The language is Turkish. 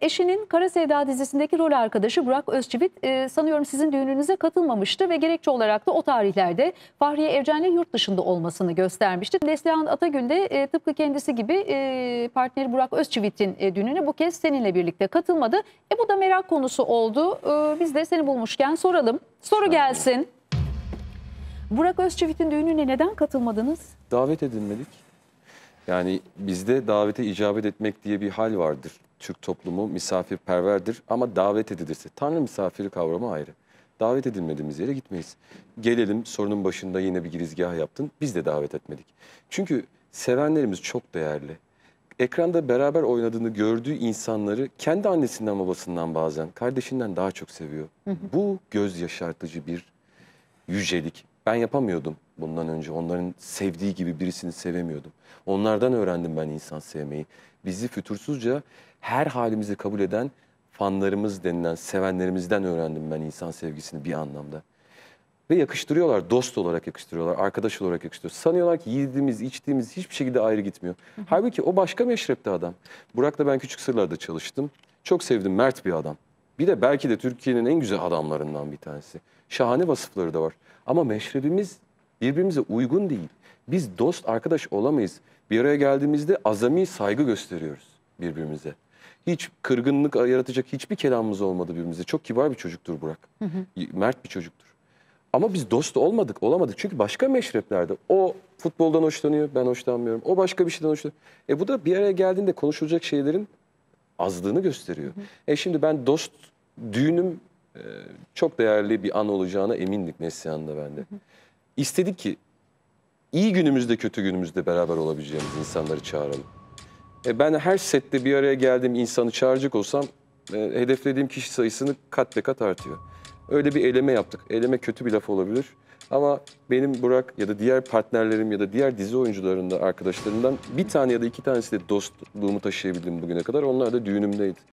Eşinin Kara Sevda dizisindeki rol arkadaşı Burak Özçivit e, sanıyorum sizin düğününüze katılmamıştı ve gerekçe olarak da o tarihlerde Fahriye Evcen'le yurt dışında olmasını göstermişti. Neslihan Atagül de e, tıpkı kendisi gibi e, partneri Burak Özçivit'in e, düğününe bu kez seninle birlikte katılmadı. E bu da merak konusu oldu. E, biz de seni bulmuşken soralım. Soru gelsin. Burak Özçivit'in düğününe neden katılmadınız? Davet edilmedik. Yani bizde davete icabet etmek diye bir hal vardır. Türk toplumu misafirperverdir ama davet edilirse. Tanrı misafiri kavramı ayrı. Davet edilmediğimiz yere gitmeyiz. Gelelim sorunun başında yine bir girizgah yaptın. Biz de davet etmedik. Çünkü sevenlerimiz çok değerli. Ekranda beraber oynadığını gördüğü insanları kendi annesinden babasından bazen, kardeşinden daha çok seviyor. Hı hı. Bu göz yaşartıcı bir yücelik. Ben yapamıyordum bundan önce. Onların sevdiği gibi birisini sevemiyordum. Onlardan öğrendim ben insan sevmeyi. Bizi fütursuzca her halimizi kabul eden fanlarımız denilen sevenlerimizden öğrendim ben insan sevgisini bir anlamda. Ve yakıştırıyorlar, dost olarak yakıştırıyorlar, arkadaş olarak yakıştırıyorlar. Sanıyorlar ki yediğimiz, içtiğimiz hiçbir şekilde ayrı gitmiyor. Hı hı. Halbuki o başka meşrepte adam. Burak'la ben Küçük Sırlar'da çalıştım. Çok sevdim, mert bir adam. Bir de belki de Türkiye'nin en güzel adamlarından bir tanesi. Şahane vasıfları da var. Ama meşrebimiz birbirimize uygun değil. Biz dost arkadaş olamayız. Bir araya geldiğimizde azami saygı gösteriyoruz birbirimize. Hiç kırgınlık yaratacak hiçbir kelamımız olmadı birbirimize. Çok kibar bir çocuktur Burak. Hı hı. Mert bir çocuktur. Ama biz dost olmadık, olamadık. Çünkü başka meşreplerde o futboldan hoşlanıyor, ben hoşlanmıyorum. O başka bir şeyden hoşlanıyor. E bu da bir araya geldiğinde konuşulacak şeylerin azlığını gösteriyor. Hı hı. E şimdi ben dost düğünüm e, çok değerli bir an olacağına emindik Neslihan'da bende. İstedik ki iyi günümüzde kötü günümüzde beraber olabileceğimiz insanları çağıralım. E ben her sette bir araya geldiğim insanı çağıracak olsam e, hedeflediğim kişi sayısını kat kat artıyor. Öyle bir eleme yaptık. Eleme kötü bir laf olabilir. Ama benim Burak ya da diğer partnerlerim ya da diğer dizi oyuncularında arkadaşlarından bir tane ya da iki tanesi de dostluğumu taşıyabildim bugüne kadar. Onlar da düğünümdeydi.